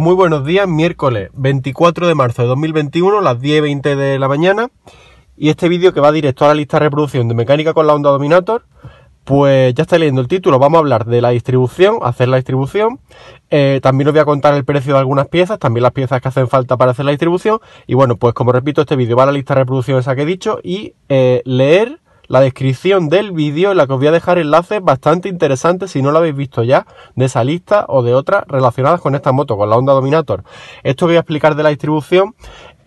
Muy buenos días, miércoles 24 de marzo de 2021, las 10.20 de la mañana. Y este vídeo que va directo a la lista de reproducción de mecánica con la onda Dominator, pues ya está leyendo el título. Vamos a hablar de la distribución, hacer la distribución. Eh, también os voy a contar el precio de algunas piezas, también las piezas que hacen falta para hacer la distribución. Y bueno, pues como repito, este vídeo va a la lista de reproducción esa que he dicho y eh, leer la descripción del vídeo en la que os voy a dejar enlaces bastante interesantes si no lo habéis visto ya de esa lista o de otras relacionadas con esta moto, con la Honda Dominator. Esto voy a explicar de la distribución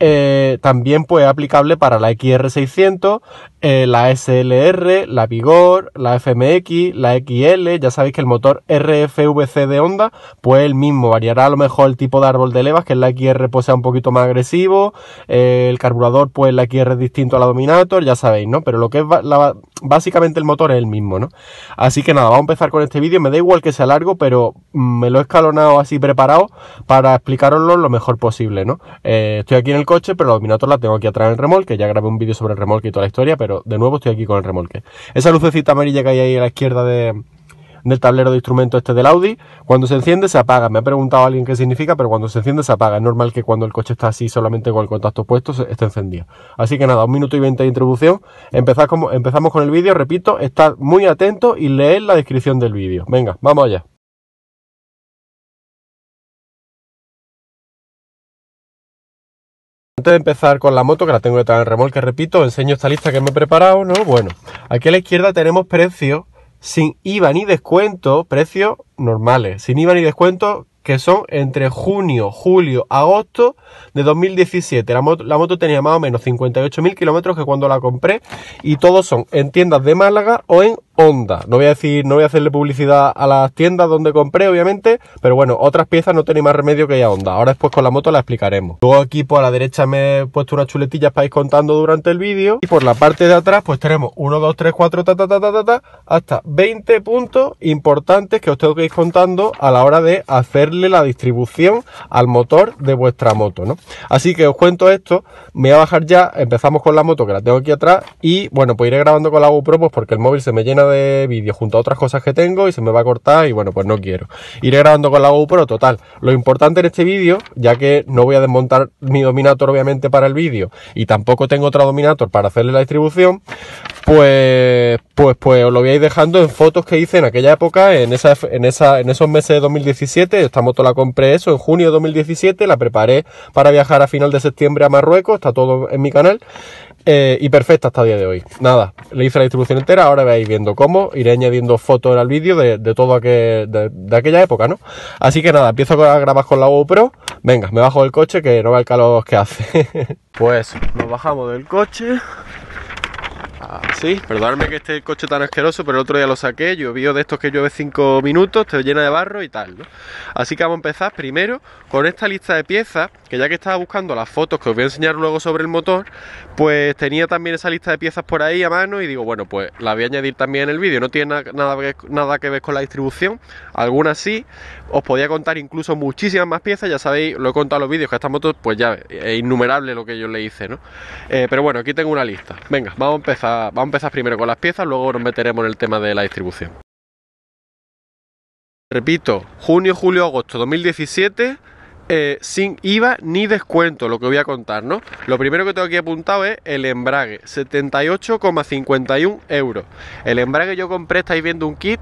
eh, también pues aplicable para la XR600, eh, la SLR, la Vigor, la FMX, la XL, ya sabéis que el motor RFVC de onda pues el mismo, variará a lo mejor el tipo de árbol de levas, que es la XR pues sea un poquito más agresivo, eh, el carburador pues la XR es distinto a la Dominator, ya sabéis, ¿no? Pero lo que es básicamente el motor es el mismo, ¿no? Así que nada, vamos a empezar con este vídeo, me da igual que sea largo, pero mm, me lo he escalonado así preparado para explicaroslo lo mejor posible, ¿no? estoy aquí en el coche, pero la dominator la tengo aquí atrás en el remolque. Ya grabé un vídeo sobre el remolque y toda la historia, pero de nuevo estoy aquí con el remolque. Esa lucecita amarilla que hay ahí a la izquierda del tablero de instrumentos este del Audi, cuando se enciende se apaga. Me ha preguntado alguien qué significa, pero cuando se enciende se apaga. Es normal que cuando el coche está así solamente con el contacto puesto esté encendido. Así que nada, un minuto y veinte de introducción. Empezamos con el vídeo, repito, estad muy atento y leed la descripción del vídeo. Venga, vamos allá. Antes de empezar con la moto, que la tengo detrás del remolque, repito, enseño esta lista que me he preparado, ¿no? Bueno, aquí a la izquierda tenemos precios sin IVA ni descuento, precios normales, sin IVA ni descuento, que son entre junio, julio, agosto de 2017. La moto, la moto tenía más o menos 58.000 kilómetros que cuando la compré y todos son en tiendas de Málaga o en Honda. No voy a decir, no voy a hacerle publicidad a las tiendas donde compré, obviamente, pero bueno, otras piezas no tenéis más remedio que ya onda. Ahora después con la moto la explicaremos. Luego aquí por la derecha me he puesto unas chuletillas para ir contando durante el vídeo. Y por la parte de atrás, pues tenemos 1, 2, 3, 4, ta, ta, ta, ta, ta, hasta 20 puntos importantes que os tengo que ir contando a la hora de hacerle la distribución al motor de vuestra moto, ¿no? Así que os cuento esto, me voy a bajar ya, empezamos con la moto que la tengo aquí atrás y bueno, pues iré grabando con la GoPro pues porque el móvil se me llena de vídeo junto a otras cosas que tengo y se me va a cortar y bueno, pues no quiero. Iré grabando con la GoPro, total. Lo importante en este vídeo, ya que no voy a desmontar mi Dominator obviamente para el vídeo y tampoco tengo otra Dominator para hacerle la distribución, pues, pues, pues os lo voy a ir dejando en fotos que hice en aquella época, en, esa, en, esa, en esos meses de 2017. Esta moto la compré eso en junio de 2017, la preparé para viajar a final de septiembre a Marruecos, está todo en mi canal. Eh, y perfecta hasta el día de hoy. Nada, le hice la distribución entera, ahora vais viendo cómo, iré añadiendo fotos al vídeo de, todo de, aquella época, ¿no? Así que nada, empiezo a grabar con la GoPro, venga, me bajo del coche que no va el calor que hace. pues nos bajamos del coche sí, perdonadme que este coche tan asqueroso, pero el otro día lo saqué, llovió de estos que llueve 5 minutos, te llena de barro y tal, ¿no? Así que vamos a empezar primero con esta lista de piezas, que ya que estaba buscando las fotos que os voy a enseñar luego sobre el motor, pues tenía también esa lista de piezas por ahí a mano y digo, bueno, pues la voy a añadir también en el vídeo, no tiene nada, que, nada que ver con la distribución, Alguna sí, os podía contar incluso muchísimas más piezas, ya sabéis, lo he contado en los vídeos, que a esta moto, pues ya es innumerable lo que yo le hice, ¿no? Eh, pero bueno, aquí tengo una lista, venga, vamos a empezar vamos a empezar primero con las piezas, luego nos meteremos en el tema de la distribución. Repito, junio, julio, agosto 2017, eh, sin IVA ni descuento, lo que voy a contar, ¿no? Lo primero que tengo aquí apuntado es el embrague, 78,51 euros. El embrague yo compré, estáis viendo un kit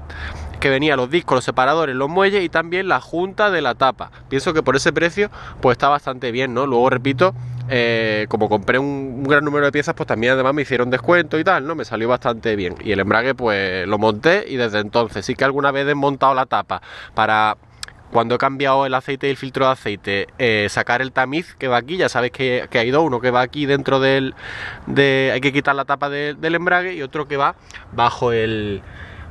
que venía los discos, los separadores, los muelles y también la junta de la tapa. Pienso que por ese precio pues está bastante bien, ¿no? Luego repito, eh, como compré un, gran número de piezas, pues también además me hicieron descuento y tal, ¿no? Me salió bastante bien. Y el embrague, pues lo monté y desde entonces sí que alguna vez he montado la tapa para cuando he cambiado el aceite y el filtro de aceite, eh, sacar el tamiz que va aquí, ya sabéis que, que, hay dos, uno que va aquí dentro del... De, hay que quitar la tapa del embrague y otro que va bajo el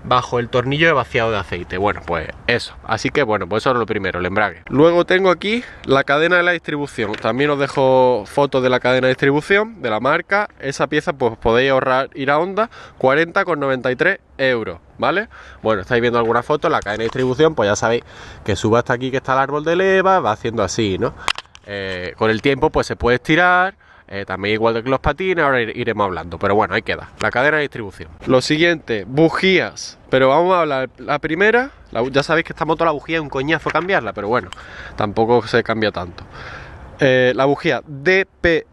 bajo el tornillo de vaciado de aceite. Bueno, pues eso. Así que bueno, pues eso es lo primero, el embrague. Luego tengo aquí la cadena de la distribución. También os dejo fotos de la cadena de distribución, de la marca. Esa pieza pues podéis ahorrar, ir a Onda 40,93 euros, ¿vale? Bueno, estáis viendo alguna foto, la cadena de distribución, pues ya sabéis que suba hasta aquí que está el árbol de leva, va haciendo así, ¿no? Eh, con el tiempo pues se puede estirar eh, también igual que los patines, ahora iremos hablando. Pero bueno, ahí queda. La cadena de distribución. Lo siguiente, bujías. Pero vamos a hablar. La primera, ya sabéis que esta moto la bujía es un coñazo cambiarla, pero bueno, tampoco se cambia tanto. Eh, la bujía DP,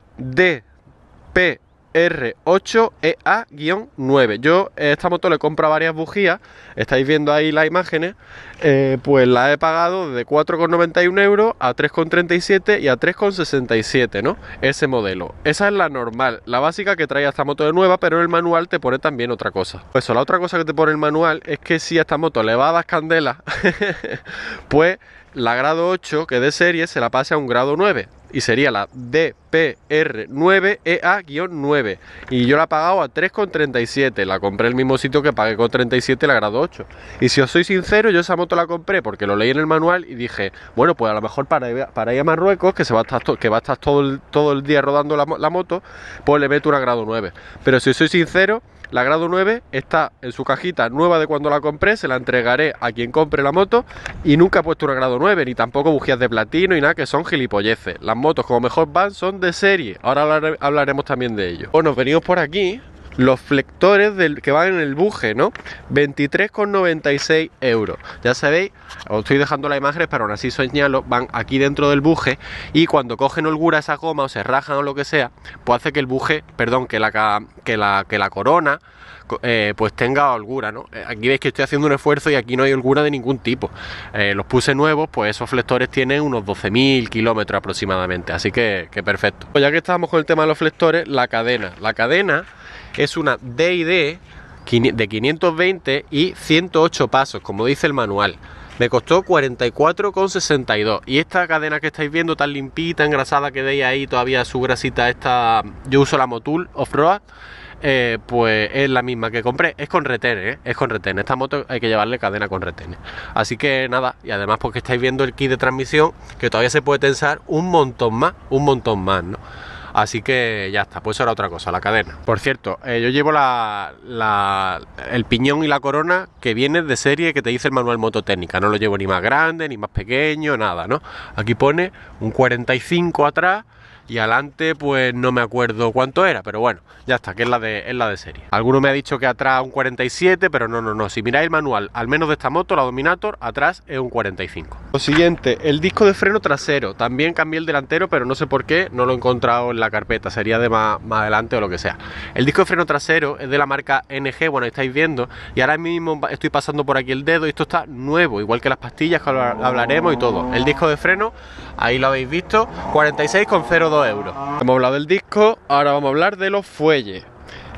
P R8EA-9. Yo eh, esta moto le compro varias bujías, estáis viendo ahí las imágenes, eh, pues la he pagado de 4,91 euros a 3,37 y a 3,67, ¿no? Ese modelo. Esa es la normal, la básica que trae esta moto de nueva, pero el manual te pone también otra cosa. Pues eso, la otra cosa que te pone el manual es que si a esta moto le va a dar candela pues la grado 8, que de serie, se la pase a un grado 9 y sería la DPR9EA-9 e y yo la he pagado a 3,37, la compré el mismo sitio que pagué con 37 la grado 8 y si os soy sincero yo esa moto la compré porque lo leí en el manual y dije bueno pues a lo mejor para, ir a, para ir Marruecos que, se va a estar, que va estar todo el, todo el día rodando la, la moto pues le meto una grado 9 pero si os soy sincero la grado 9 está en su cajita nueva de cuando la compré, se la entregaré a quien compre la moto y nunca he puesto una grado 9, ni tampoco bujías de platino y nada, que son gilipolleces. Las motos como mejor van son de serie, ahora hablaremos también de ello. Bueno, venimos por aquí los flectores del, que van en el buje, ¿no? 23,96 euros. Ya sabéis, os estoy dejando las imágenes, pero aún así señalo, van aquí dentro del buje y cuando cogen holgura esa goma o se rajan o lo que sea, pues hace que el buje, perdón, que la, que la, que la corona eh, pues tenga holgura, ¿no? Eh, aquí veis que estoy haciendo un esfuerzo y aquí no hay holgura de ningún tipo. Eh, los puse nuevos, pues esos flectores tienen unos 12.000 kilómetros aproximadamente, así que, que perfecto. Pues ya que estábamos con el tema de los flectores, la cadena. La cadena es una DD de 520 y 108 pasos, como dice el manual. Me costó 44,62. Y esta cadena que estáis viendo, tan limpita, engrasada que veis ahí, todavía su grasita esta. Yo uso la Motul Off-Road. Eh, pues es la misma que compré. Es con retenes, ¿eh? es con retenes. Esta moto hay que llevarle cadena con retenes. Así que nada, y además porque estáis viendo el kit de transmisión, que todavía se puede tensar un montón más, un montón más, ¿no? Así que ya está, pues ahora otra cosa, la cadena. Por cierto, eh, yo llevo el piñón y la corona que viene de serie que te dice el manual mototécnica. No lo llevo ni más grande, ni más pequeño, nada, ¿no? Aquí pone un 45 atrás y adelante pues no me acuerdo cuánto era, pero bueno, ya está, que es la de, es la de serie. Alguno me ha dicho que atrás un 47, pero no, no, no, si miráis el manual, al menos de esta moto, la Dominator, atrás es un 45. Lo siguiente, el disco de freno trasero, también cambié el delantero, pero no sé por qué, no lo he encontrado en la carpeta, sería de más, más adelante o lo que sea. El disco de freno trasero es de la marca NG, bueno, estáis viendo, y ahora mismo estoy pasando por aquí el dedo y esto está nuevo, igual que las pastillas que hablaremos y todo. El disco de freno, ahí lo habéis visto, 46,02 euros. Hemos hablado del disco, ahora vamos a hablar de los fuelles.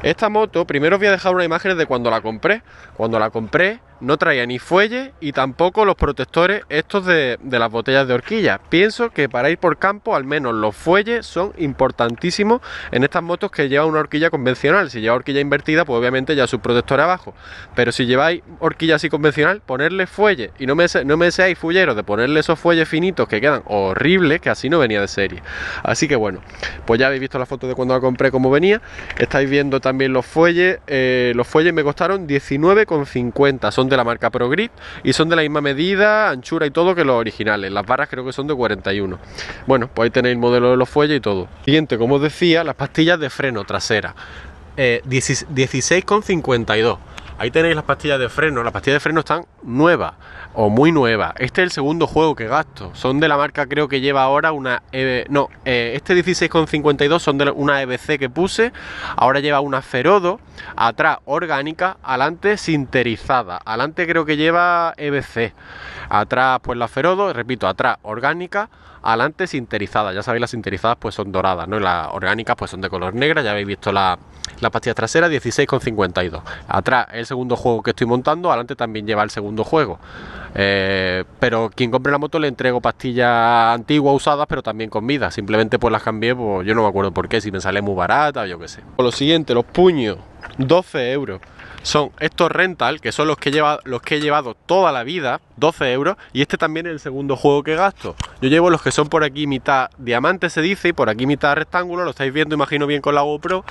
Esta moto, primero os voy a dejar una imagen de cuando la compré. Cuando la compré, no traía ni fuelle y tampoco los protectores estos de, las botellas de horquilla. Pienso que para ir por campo al menos los fuelles son importantísimos en estas motos que lleva una horquilla convencional. Si lleva horquilla invertida, pues obviamente ya su protector abajo. Pero si lleváis horquilla así convencional, ponerle fuelle. Y no me, no me fulleros de ponerle esos fuelles finitos que quedan horribles, que así no venía de serie. Así que bueno, pues ya habéis visto la foto de cuando la compré como venía. Estáis viendo también los fuelles. Eh, los fuelles me costaron 19,50. Son de la marca ProGrid y son de la misma medida, anchura y todo que los originales. Las barras creo que son de 41. Bueno, pues ahí tenéis el modelo de los fuelles y todo. Siguiente, como os decía, las pastillas de freno trasera. 16,52. Eh, Ahí tenéis las pastillas de freno. Las pastillas de freno están nuevas o muy nuevas. Este es el segundo juego que gasto. Son de la marca, creo que lleva ahora una. E no, eh, este 16,52 son de una EBC que puse. Ahora lleva una Ferodo. Atrás orgánica, adelante sinterizada. Adelante creo que lleva EBC. Atrás, pues la ferodo, repito, atrás orgánica, adelante sinterizada. Ya sabéis, las sinterizadas pues son doradas, ¿no? las orgánicas pues son de color negra, ya habéis visto la, la pastilla trasera 16,52. Atrás el segundo juego que estoy montando, adelante también lleva el segundo juego. Eh, pero quien compre la moto le entrego pastillas antiguas, usadas, pero también con vida. Simplemente pues las cambié, pues yo no me acuerdo por qué, si me sale muy barata o yo qué sé. Por lo siguiente, los puños, 12 euros son estos rental, que son los que, he llevado, los que he llevado toda la vida, 12 euros, y este también es el segundo juego que gasto. Yo llevo los que son por aquí mitad diamante, se dice, y por aquí mitad rectángulo, lo estáis viendo, imagino bien con la GoPro.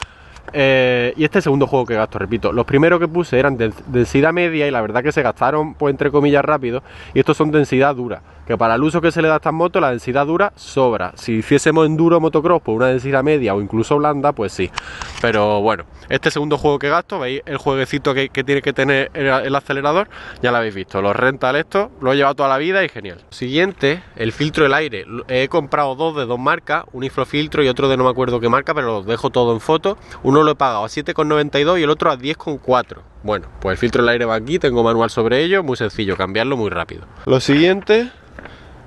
Eh, y este segundo juego que gasto, repito, los primeros que puse eran de densidad media y la verdad que se gastaron, pues entre comillas, rápido, y estos son densidad dura que para el uso que se le da a esta moto, la densidad dura sobra. Si hiciésemos enduro motocross por una densidad media o incluso blanda, pues sí. Pero bueno, este segundo juego que gasto, veis el jueguecito que, tiene que tener el, acelerador, ya lo habéis visto. Los rental esto, lo he llevado toda la vida y genial. Siguiente, el filtro del aire. He comprado dos de dos marcas, un Ifrofiltro y otro de no me acuerdo qué marca, pero los dejo todo en foto. Uno lo he pagado a 7,92 y el otro a 10,4. Bueno, pues el filtro del aire va aquí, tengo manual sobre ello, muy sencillo, cambiarlo muy rápido. Lo siguiente,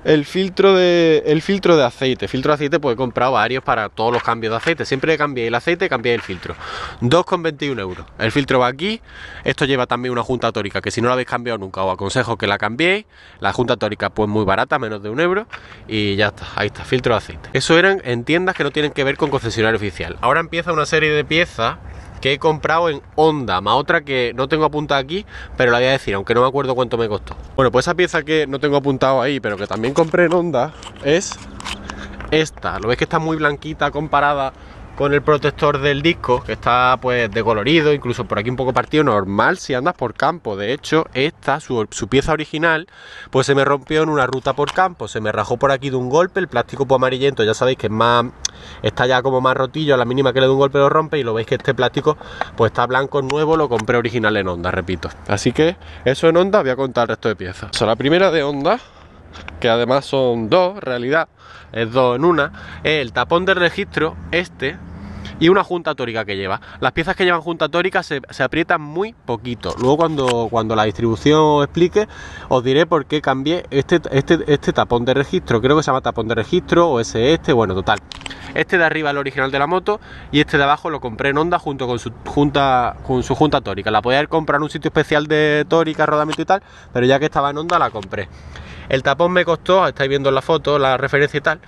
el filtro de el filtro de aceite. Filtro de aceite pues he comprado varios para todos los cambios de aceite. Siempre que cambié el aceite, cambiáis el filtro. 2,21 euros. El filtro va aquí. Esto lleva también una junta tórica que si no la habéis cambiado nunca os aconsejo que la cambiéis. La junta tórica pues muy barata, menos de un euro. Y ya está. Ahí está. Filtro de aceite. Eso eran en tiendas que no tienen que ver con concesionario oficial. Ahora empieza una serie de piezas que he comprado en Honda, más otra que no tengo apuntada aquí, pero la voy a decir, aunque no me acuerdo cuánto me costó. Bueno, pues esa pieza que no tengo apuntado ahí, pero que también compré en Honda, es esta. Lo ves que está muy blanquita comparada con el protector del disco, que está pues decolorido, incluso por aquí un poco partido normal si andas por campo. De hecho, esta, su, pieza original, pues se me rompió en una ruta por campo, se me rajó por aquí de un golpe, el plástico pues, amarillento, ya sabéis que es más, está ya como más rotillo, a la mínima que le dé un golpe lo rompe y lo veis que este plástico pues está blanco nuevo, lo compré original en Honda, repito. Así que eso en Honda voy a contar el resto de piezas. O sea, la primera de Honda que además son dos, en realidad, es dos en una, el tapón de registro, este, y una junta tórica que lleva. Las piezas que llevan junta tórica se, aprietan muy poquito. Luego cuando, cuando la distribución os explique, os diré por qué cambié este, este, este tapón de registro. Creo que se llama tapón de registro o ese este, bueno, total. Este de arriba es el original de la moto y este de abajo lo compré en Honda junto con su junta, con su junta tórica. La podía haber comprado en un sitio especial de tórica, rodamiento y tal, pero ya que estaba en Honda la compré. El tapón me costó, estáis viendo la foto, la referencia y tal,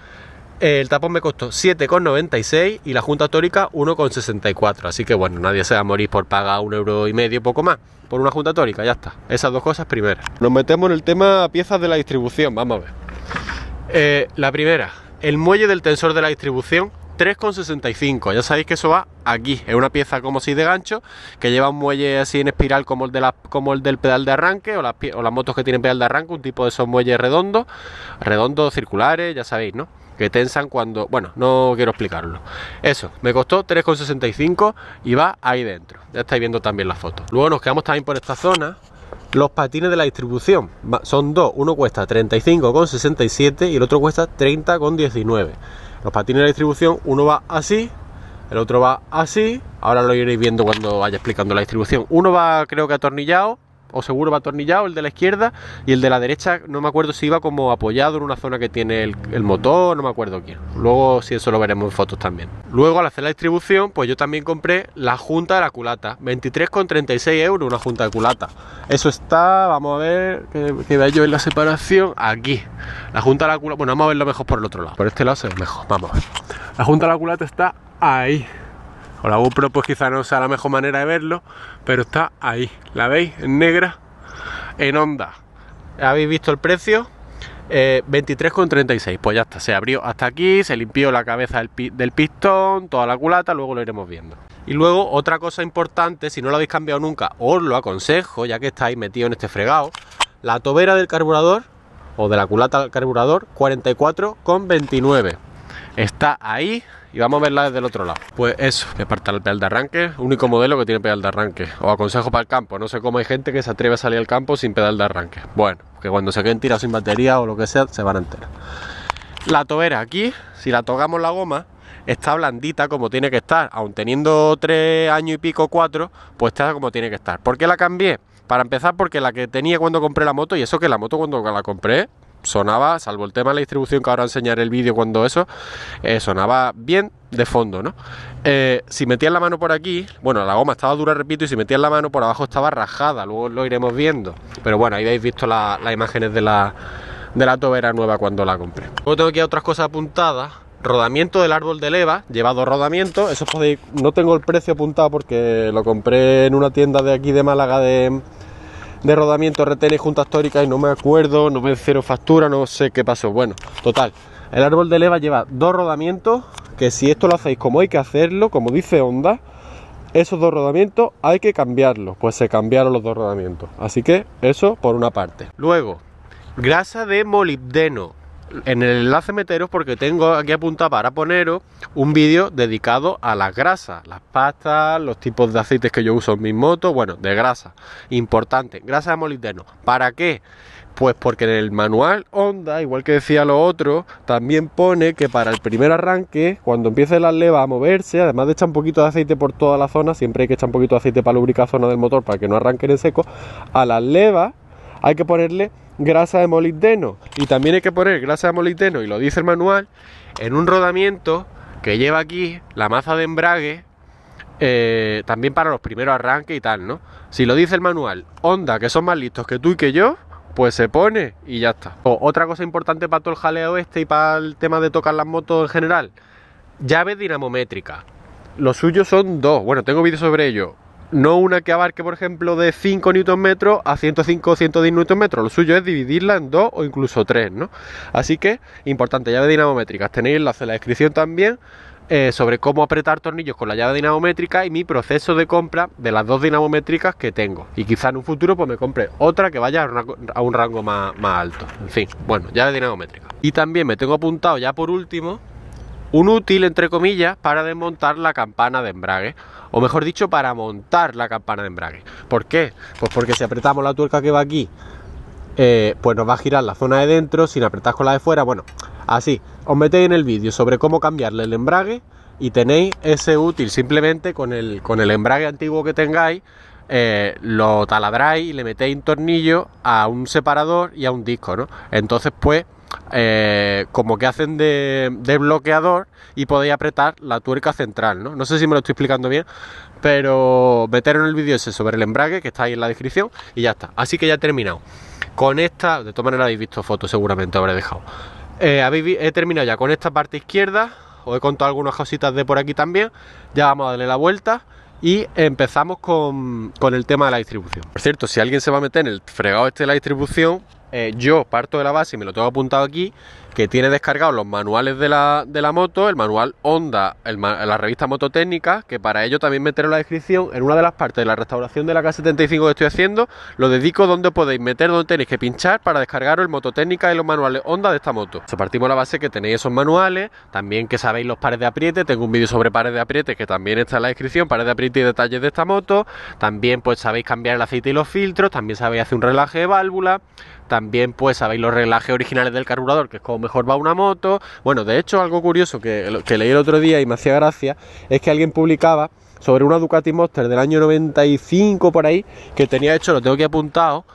eh, el tapón me costó 7,96 y la Junta Tórica 1,64. Así que bueno, nadie se va a morir por pagar un euro y medio, poco más, por una Junta Tórica, ya está. Esas dos cosas primero. Nos metemos en el tema piezas de la distribución, vamos a ver. Eh, la primera, el muelle del tensor de la distribución 3,65. Ya sabéis que eso va aquí. Es una pieza como si de gancho que lleva un muelle así en espiral como el, de como el del pedal de arranque o las, o las motos que tienen pedal de arranque, un tipo de esos muelles redondos, redondos, circulares, ya sabéis, ¿no? Que tensan cuando... Bueno, no quiero explicarlo. Eso, me costó 3,65 y va ahí dentro. Ya estáis viendo también la foto. Luego nos quedamos también por esta zona. Los patines de la distribución son dos, uno cuesta 35,67 y el otro cuesta 30,19. Los patines de distribución, uno va así, el otro va así. Ahora lo iréis viendo cuando vaya explicando la distribución. Uno va, creo que atornillado, o seguro va atornillado, el de la izquierda, y el de la derecha no me acuerdo si iba como apoyado en una zona que tiene el, motor, no me acuerdo quién. Luego si eso lo veremos en fotos también. Luego al hacer la distribución, pues yo también compré la junta de la culata, 23,36 euros una junta de culata. Eso está, vamos a ver, que, que yo en la separación, aquí. La junta de la culata, bueno, vamos a verlo mejor por el otro lado, por este lado se ve mejor, vamos a ver. La junta de la culata está ahí. O la GoPro pues quizá no sea la mejor manera de verlo, pero está ahí. ¿La veis? En negra, en onda. ¿Habéis visto el precio? 23,36. Eh, pues ya está, se abrió hasta aquí, se limpió la cabeza del, pistón, toda la culata, luego lo iremos viendo. Y luego, otra cosa importante, si no lo habéis cambiado nunca, os lo aconsejo, ya que estáis metido en este fregado, la tobera del carburador o de la culata del carburador, 44,29 está ahí y vamos a verla desde el otro lado. Pues eso, que el pedal de arranque, único modelo que tiene pedal de arranque. Os aconsejo para el campo, no sé cómo hay gente que se atreve a salir al campo sin pedal de arranque. Bueno, que cuando se queden tirados sin batería o lo que sea, se van a enterar. La tobera aquí, si la tocamos la goma, está blandita como tiene que estar, Aún teniendo tres años y pico, cuatro pues está como tiene que estar. ¿Por qué la cambié? Para empezar, porque la que tenía cuando compré la moto, y eso que la moto cuando la compré sonaba, salvo el tema de la distribución que ahora enseñaré el vídeo cuando eso, eh, sonaba bien de fondo, ¿no? Eh, si metían la mano por aquí, bueno, la goma estaba dura, repito, y si metía la mano por abajo estaba rajada, luego lo iremos viendo. Pero bueno, ahí habéis visto las imágenes de la, de la tobera nueva cuando la compré. Luego tengo aquí otras cosas apuntadas. Rodamiento del árbol de leva, llevado rodamiento, eso podéis, no tengo el precio apuntado porque lo compré en una tienda de aquí de Málaga de, de rodamiento RTL juntas Histórica y no me acuerdo, no me cero factura, no sé qué pasó. Bueno, total, el árbol de leva lleva dos rodamientos, que si esto lo hacéis como hay que hacerlo, como dice Honda, esos dos rodamientos hay que cambiarlos, pues se cambiaron los dos rodamientos. Así que eso por una parte. Luego, grasa de molibdeno en el enlace meteros porque tengo aquí apuntado para poneros un vídeo dedicado a las grasas, las pastas, los tipos de aceites que yo uso en mis motos, bueno, de grasa, importante, grasa de molibdeno. ¿Para qué? Pues porque en el manual Honda, igual que decía lo otro, también pone que para el primer arranque, cuando empiece la leva a moverse, además de echar un poquito de aceite por toda la zona, siempre hay que echar un poquito de aceite para lubricar la zona del motor para que no arranque en seco, a las levas hay que ponerle grasa de molibdeno y también hay que poner grasa de molibdeno, y lo dice el manual, en un rodamiento que lleva aquí la maza de embrague, eh, también para los primeros arranques y tal, ¿no? Si lo dice el manual, onda, que son más listos que tú y que yo, pues se pone y ya está. otra cosa importante para todo el jaleo este y para el tema de tocar las motos en general, llave dinamométrica. Los suyos son dos, bueno, tengo vídeos sobre ello no una que abarque, por ejemplo, de 5 Nm a 105 o 110 Nm. Lo suyo es dividirla en dos o incluso tres, ¿no? Así que, importante, llave dinamométrica. Tenéis enlace en la descripción también eh, sobre cómo apretar tornillos con la llave dinamométrica y mi proceso de compra de las dos dinamométricas que tengo. Y quizá en un futuro pues me compre otra que vaya a, un rango más, más alto. En fin, bueno, llave dinamométrica. Y también me tengo apuntado ya por último un útil, entre comillas, para desmontar la campana de embrague, o mejor dicho, para montar la campana de embrague. ¿Por qué? Pues porque si apretamos la tuerca que va aquí, eh, pues nos va a girar la zona de dentro, sin apretar con la de fuera, bueno, así. Os metéis en el vídeo sobre cómo cambiarle el embrague y tenéis ese útil, simplemente con el, con el embrague antiguo que tengáis, eh, lo taladráis y le metéis un tornillo a un separador y a un disco, ¿no? Entonces, pues eh, como que hacen de, bloqueador y podéis apretar la tuerca central, ¿no? No sé si me lo estoy explicando bien, pero meter en el vídeo ese sobre el embrague que está ahí en la descripción y ya está. Así que ya he terminado. Con esta, de todas maneras habéis visto fotos, seguramente habré dejado. Eh, he terminado ya con esta parte izquierda, os he contado algunas cositas de por aquí también, ya vamos a darle la vuelta y empezamos con, con el tema de la distribución. Por cierto, si alguien se va a meter en el fregado este de la distribución, eh, yo parto de la base, y me lo tengo apuntado aquí, que tiene descargados los manuales de la, moto, el manual Honda, la revista Mototécnica, que para ello también meteré la descripción, en una de las partes de la restauración de la K75 que estoy haciendo, lo dedico donde podéis meter, donde tenéis que pinchar para descargaros el Mototécnica y los manuales Honda de esta moto. Si partimos la base que tenéis esos manuales, también que sabéis los pares de apriete, tengo un vídeo sobre pares de apriete que también está en la descripción, pares de apriete y detalles de esta moto, también pues sabéis cambiar el aceite y los filtros, también sabéis hacer un relaje de válvula, también pues sabéis los reglajes originales del carburador, que es como mejor va una moto. Bueno, de hecho algo curioso que, que leí el otro día y me hacía gracia es que alguien publicaba sobre una Ducati Monster del año 95 por ahí, que tenía hecho, lo tengo aquí apuntado,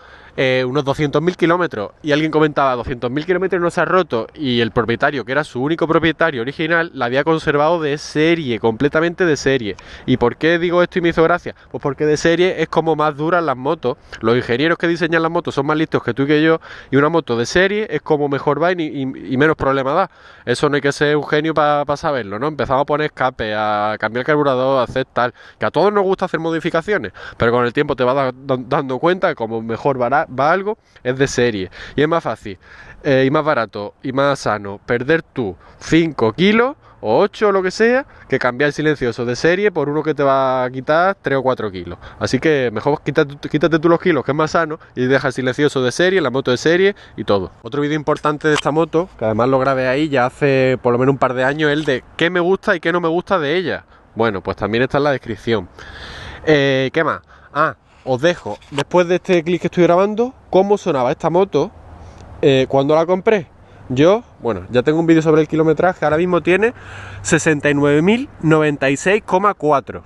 eh, unos 200.000 kilómetros y alguien comentaba 200.000 kilómetros no se ha roto y el propietario, que era su único propietario original, la había conservado de serie, completamente de serie. ¿Y por qué digo esto y me hizo gracia? Pues porque de serie es como más duran las motos. Los ingenieros que diseñan las motos son más listos que tú y que yo y una moto de serie es como mejor va y, menos problema da. Eso no hay que ser un genio para saberlo, ¿no? Empezamos a poner escape, a cambiar carburador, a hacer tal. Que a todos nos gusta hacer modificaciones, pero con el tiempo te vas dando cuenta como mejor va, va algo, es de serie. Y es más fácil, eh, y más barato, y más sano perder tú 5 kilos o 8 o lo que sea, que cambiar silencioso de serie por uno que te va a quitar 3 o 4 kilos. Así que mejor quítate, quítate tú los kilos, que es más sano, y deja el silencioso de serie, la moto de serie y todo. Otro vídeo importante de esta moto, que además lo grabé ahí ya hace por lo menos un par de años, el de qué me gusta y qué no me gusta de ella. Bueno, pues también está en la descripción. Eh, ¿Qué más? Ah, os dejo, después de este clic que estoy grabando, cómo sonaba esta moto eh, cuando la compré. Yo, bueno, ya tengo un vídeo sobre el kilometraje, ahora mismo tiene 69.096,4.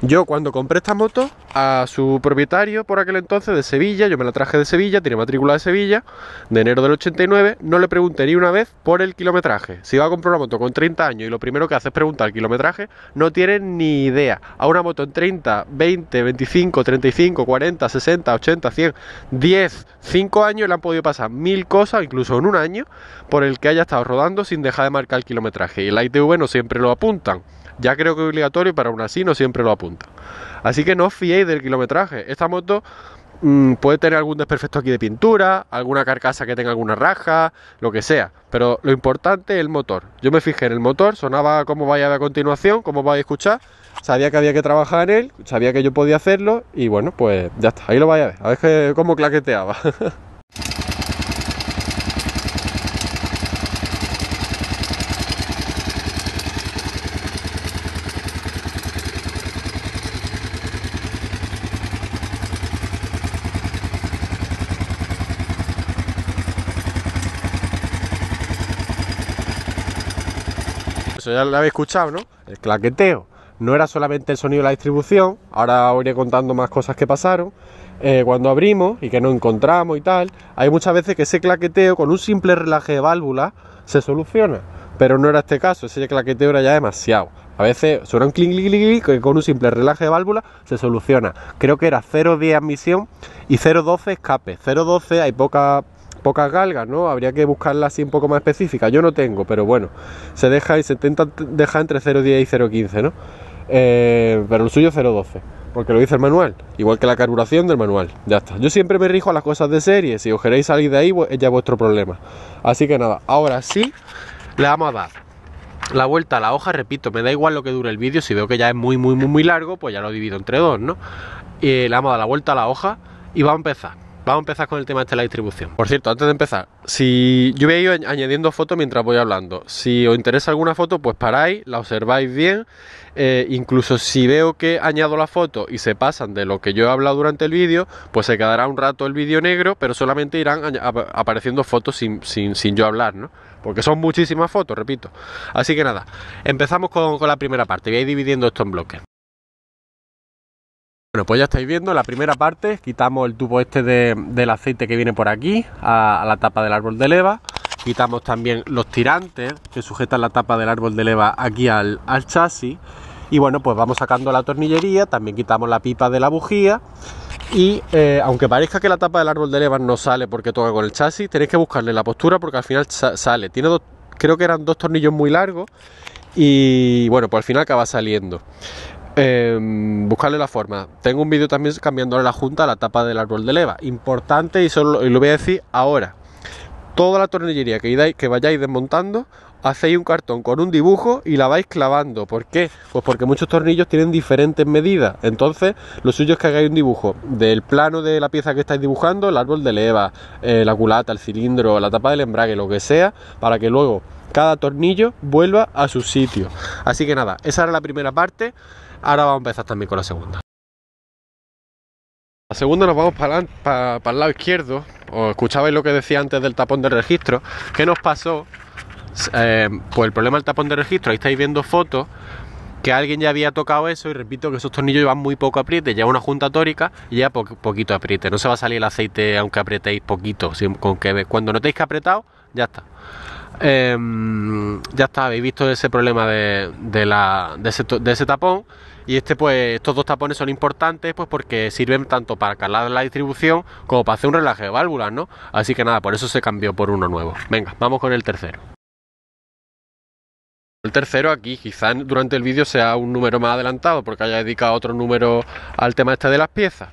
Yo cuando compré esta moto a su propietario por aquel entonces de Sevilla, yo me la traje de Sevilla, tiene matrícula de Sevilla, de enero del 89, no le pregunté ni una vez por el kilometraje. Si va a comprar una moto con 30 años y lo primero que hace es preguntar el kilometraje, no tiene ni idea. A una moto en 30, 20, 25, 35, 40, 60, 80, 100, 10, 5 años le han podido pasar mil cosas, incluso en un año, por el que haya estado rodando sin dejar de marcar el kilometraje. Y la ITV no siempre lo apuntan. Ya creo que es obligatorio, para aún así no siempre lo punta, Así que no os fiéis del kilometraje. Esta moto mm, puede tener algún desperfecto aquí de pintura, alguna carcasa que tenga alguna raja, lo que sea. Pero lo importante es el motor. Yo me fijé en el motor, sonaba como vaya a continuación, como vais a escuchar. Sabía que había que trabajar en él, sabía que yo podía hacerlo y bueno, pues ya está. Ahí lo vais a ver. A ver cómo claqueteaba. ya lo habéis escuchado, ¿no? El claqueteo. No era solamente el sonido de la distribución, ahora os iré contando más cosas que pasaron. Eh, cuando abrimos y que no encontramos y tal, hay muchas veces que ese claqueteo con un simple relaje de válvula se soluciona, pero no era este caso, ese claqueteo era ya demasiado. A veces suena un clic clic que con un simple relaje de válvula se soluciona. Creo que era 0,10 admisión y 0,12 escape. 0,12 hay poca pocas galgas, ¿no? Habría que buscarla así un poco más específica. Yo no tengo, pero bueno, se deja y se intenta dejar entre 0,10 y 0,15, ¿no? Eh, pero el suyo 0,12, porque lo dice el manual, igual que la carburación del manual. Ya está. Yo siempre me rijo a las cosas de serie, si os queréis salir de ahí, pues ya vuestro problema. Así que nada, ahora sí, le vamos a dar la vuelta a la hoja, repito, me da igual lo que dure el vídeo, si veo que ya es muy, muy, muy, muy largo, pues ya lo divido entre dos, ¿no? Y le vamos a dar la vuelta a la hoja y va a empezar. Vamos a empezar con el tema este de la distribución. Por cierto, antes de empezar, si yo voy a ir añadiendo fotos mientras voy hablando. Si os interesa alguna foto, pues paráis, la observáis bien. Eh, incluso si veo que añado la foto y se pasan de lo que yo he hablado durante el vídeo, pues se quedará un rato el vídeo negro, pero solamente irán apareciendo fotos sin, yo hablar, ¿no? Porque son muchísimas fotos, repito. Así que nada, empezamos con, con la primera parte. Voy a ir dividiendo esto en bloques. Bueno, pues ya estáis viendo la primera parte, quitamos el tubo este del aceite que viene por aquí a, la tapa del árbol de leva, quitamos también los tirantes que sujetan la tapa del árbol de leva aquí al, chasis y bueno, pues vamos sacando la tornillería, también quitamos la pipa de la bujía y eh, aunque parezca que la tapa del árbol de leva no sale porque toca con el chasis, tenéis que buscarle la postura porque al final sale, tiene dos, creo que eran dos tornillos muy largos y bueno, pues al final acaba saliendo. Em, buscarle la forma. Tengo un vídeo también cambiándole la junta a la tapa del árbol de leva. Importante y, solo, lo voy a decir ahora. Toda la tornillería que, que vayáis desmontando, hacéis un cartón con un dibujo y la vais clavando. ¿Por qué? Pues porque muchos tornillos tienen diferentes medidas. Entonces, lo suyo es que hagáis un dibujo del plano de la pieza que estáis dibujando, el árbol de leva, eh, la culata, el cilindro, la tapa del embrague, lo que sea, para que luego cada tornillo vuelva a su sitio. Así que nada, esa era la primera parte. Ahora vamos a empezar también con la segunda. La segunda nos vamos para, para, el lado izquierdo. Os escuchabais lo que decía antes del tapón de registro. ¿Qué nos pasó? Eh, pues el problema del tapón de registro, ahí estáis viendo fotos que alguien ya había tocado eso y repito que esos tornillos llevan muy poco apriete, Ya una junta tórica y ya poquito apriete, no se va a salir el aceite aunque apretéis poquito, con que cuando notéis que apretado, ya está. Em, ya está, habéis visto ese problema de ese tapón y este, pues, estos dos tapones son importantes, pues, porque sirven tanto para calar la distribución como para hacer un relaje de válvulas, ¿no? Así que nada, por eso se cambió por uno nuevo. Venga, vamos con el tercero. El tercero aquí, quizás durante el vídeo sea un número más adelantado, porque haya dedicado otro número al tema este de las piezas.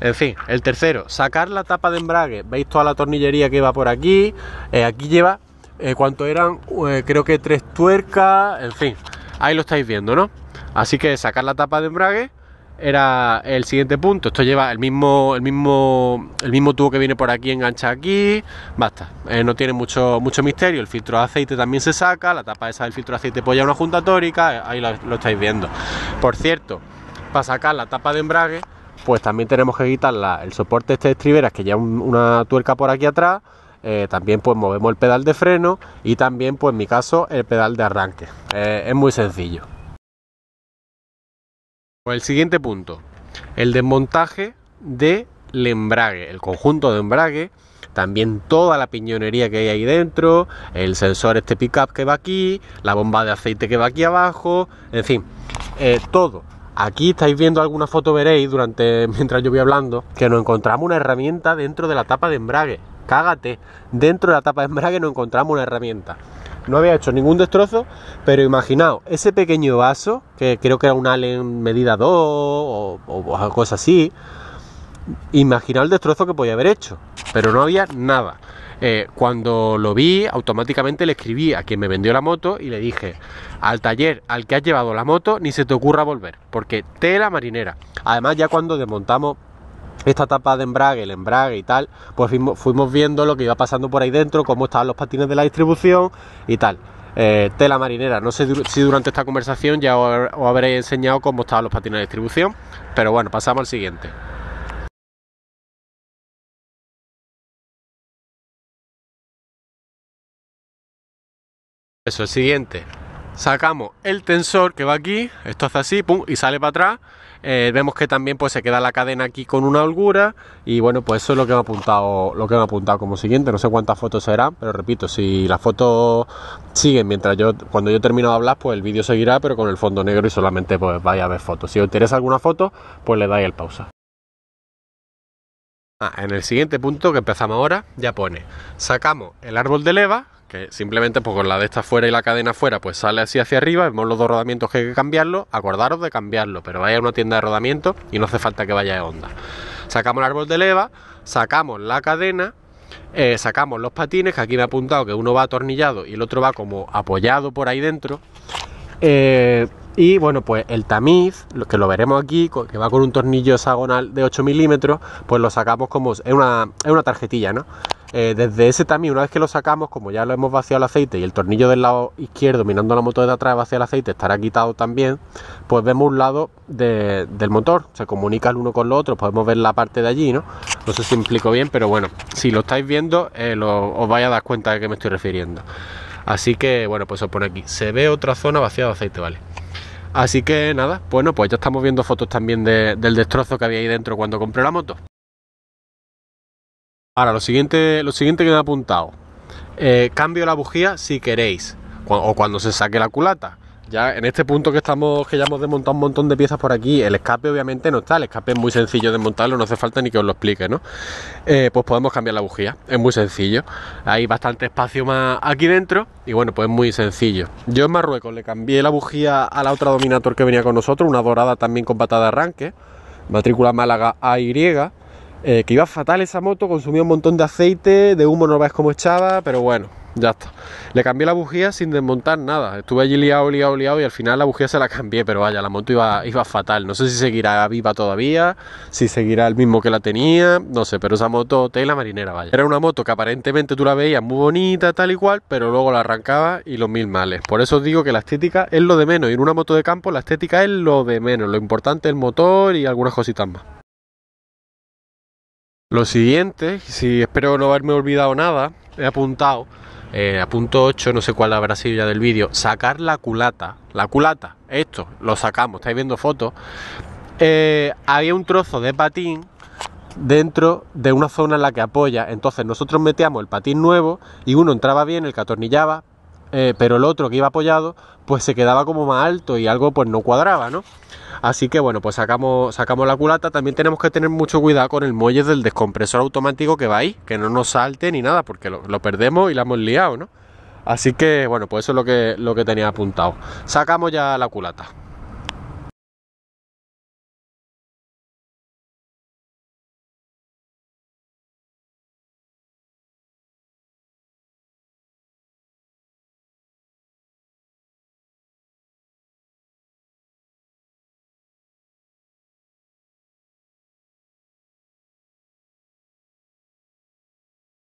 En fin, el tercero, sacar la tapa de embrague. Veis toda la tornillería que va por aquí. Eh, aquí lleva, eh, ¿cuánto eran? Eh, creo que tres tuercas, en fin. Ahí lo estáis viendo, ¿no? Así que sacar la tapa de embrague era el siguiente punto. Esto lleva el mismo, el mismo, el mismo tubo que viene por aquí, engancha aquí, basta. Eh, no tiene mucho, mucho misterio. El filtro de aceite también se saca, la tapa esa del filtro de aceite pues ya una junta tórica, eh, ahí lo, estáis viendo. Por cierto, para sacar la tapa de embrague, pues también tenemos que quitar el soporte este de estriberas, que ya una tuerca por aquí atrás. Eh, también pues movemos el pedal de freno y también pues en mi caso el pedal de arranque. es muy sencillo el siguiente punto, el desmontaje del de embrague, el conjunto de embrague, también toda la piñonería que hay ahí dentro, el sensor este pickup que va aquí, la bomba de aceite que va aquí abajo, en fin, eh, todo. Aquí estáis viendo alguna foto veréis durante mientras yo voy hablando que nos encontramos una herramienta dentro de la tapa de embrague cágate. Dentro de la tapa de embrague no encontramos una herramienta. No había hecho ningún destrozo, pero imaginaos, ese pequeño vaso, que creo que era un Allen medida 2 o, o cosas así, imaginaos el destrozo que podía haber hecho, pero no había nada. Eh, cuando lo vi, automáticamente le escribí a quien me vendió la moto y le dije, al taller al que has llevado la moto, ni se te ocurra volver, porque tela marinera. Además, ya cuando desmontamos esta tapa de embrague, el embrague y tal, pues fuimos, viendo lo que iba pasando por ahí dentro, cómo estaban los patines de la distribución y tal. Eh, tela marinera, no sé si durante esta conversación ya os habréis enseñado cómo estaban los patines de distribución, pero bueno, pasamos al siguiente. Eso, el siguiente. Sacamos el tensor que va aquí, esto hace así, pum, y sale para atrás. Eh, vemos que también pues se queda la cadena aquí con una holgura y bueno, pues eso es lo que me ha apuntado, lo que me ha apuntado como siguiente. No sé cuántas fotos serán, pero repito, si las fotos siguen mientras yo cuando yo termino de hablar, pues el vídeo seguirá, pero con el fondo negro y solamente pues vaya a ver fotos. Si os interesa alguna foto, pues le dais el pausa. Ah, en el siguiente punto que empezamos ahora, ya pone, sacamos el árbol de leva que simplemente pues con la de esta fuera y la cadena fuera, pues sale así hacia arriba, vemos los dos rodamientos que hay que cambiarlo, acordaros de cambiarlo, pero vaya a una tienda de rodamientos y no hace falta que vaya de onda. Sacamos el árbol de leva, sacamos la cadena, eh, sacamos los patines, que aquí me ha apuntado que uno va atornillado y el otro va como apoyado por ahí dentro. Eh, y bueno, pues el tamiz, que lo veremos aquí, que va con un tornillo hexagonal de 8 milímetros, pues lo sacamos como... una, es una tarjetilla, ¿no? Eh, desde ese también, una vez que lo sacamos, como ya lo hemos vaciado el aceite y el tornillo del lado izquierdo mirando la moto de atrás hacia el aceite estará quitado también, pues vemos un lado del motor, se comunica el uno con el otro, podemos ver la parte de allí, ¿no? No sé si explico bien, pero bueno, si lo estáis viendo eh, os vais a dar cuenta de qué me estoy refiriendo. Así que bueno, pues os pone aquí, se ve otra zona vaciada de aceite, ¿vale? Así que nada, bueno, pues ya estamos viendo fotos también del destrozo que había ahí dentro cuando compré la moto. Ahora, lo siguiente, lo siguiente que me he apuntado. Eh, cambio la bujía si queréis. o cuando se saque la culata. Ya en este punto que estamos, que ya hemos desmontado un montón de piezas por aquí, el escape obviamente no está, el escape es muy sencillo de montarlo, no hace falta ni que os lo explique, ¿no? Eh, pues podemos cambiar la bujía, es muy sencillo. Hay bastante espacio más aquí dentro y bueno, pues es muy sencillo. Yo en Marruecos le cambié la bujía a la otra Dominator que venía con nosotros, una dorada también con patada de arranque, matrícula Málaga AY eh, que iba fatal esa moto, consumía un montón de aceite, de humo no veas cómo echaba, pero bueno, ya está. Le cambié la bujía sin desmontar nada. Estuve allí liado, liado, liado y al final la bujía se la cambié, pero vaya, la moto iba, iba fatal. No sé si seguirá viva todavía, si seguirá el mismo que la tenía, no sé, pero esa moto la marinera, vaya. Era una moto que aparentemente tú la veías muy bonita, tal y cual, pero luego la arrancaba y los mil males. Por eso os digo que la estética es lo de menos. Y en una moto de campo la estética es lo de menos. Lo importante es el motor y algunas cositas más. Lo siguiente, si espero no haberme olvidado nada, he apuntado, eh, a punto 8, no sé cuál habrá sido ya del vídeo, sacar la culata. La culata, esto, lo sacamos, estáis viendo fotos. Eh, había un trozo de patín dentro de una zona en la que apoya. Entonces nosotros metíamos el patín nuevo y uno entraba bien, el que atornillaba, eh, pero el otro que iba apoyado, pues se quedaba como más alto y algo pues no cuadraba, ¿no? Así que bueno, pues sacamos, sacamos la culata. También tenemos que tener mucho cuidado con el muelle del descompresor automático que va ahí, que no nos salte ni nada, porque lo, perdemos y la hemos liado, ¿no? Así que bueno, pues eso es lo que, lo que tenía apuntado. Sacamos ya la culata.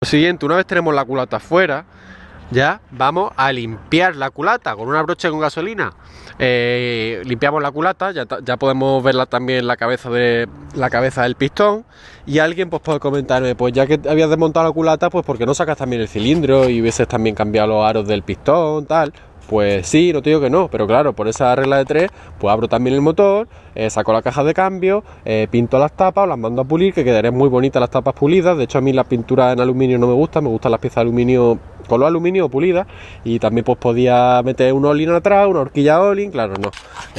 siguiente, una vez tenemos la culata fuera, ya vamos a limpiar la culata con una brocha con gasolina. Eh, limpiamos la culata, ya, ya, podemos verla también la cabeza de la cabeza del pistón. Y alguien pues puede comentarme, pues ya que habías desmontado la culata, pues porque no sacas también el cilindro y hubieses también cambiado los aros del pistón, tal. Pues sí, no te digo que no, pero claro, por esa regla de tres, pues abro también el motor, eh, saco la caja de cambio, eh, pinto las tapas, las mando a pulir, que quedarán muy bonitas las tapas pulidas. De hecho, a mí las pinturas en aluminio no me gustan, me gustan las piezas de aluminio, color aluminio pulidas. Y también pues podía meter un olin atrás, una horquilla olin, claro, no.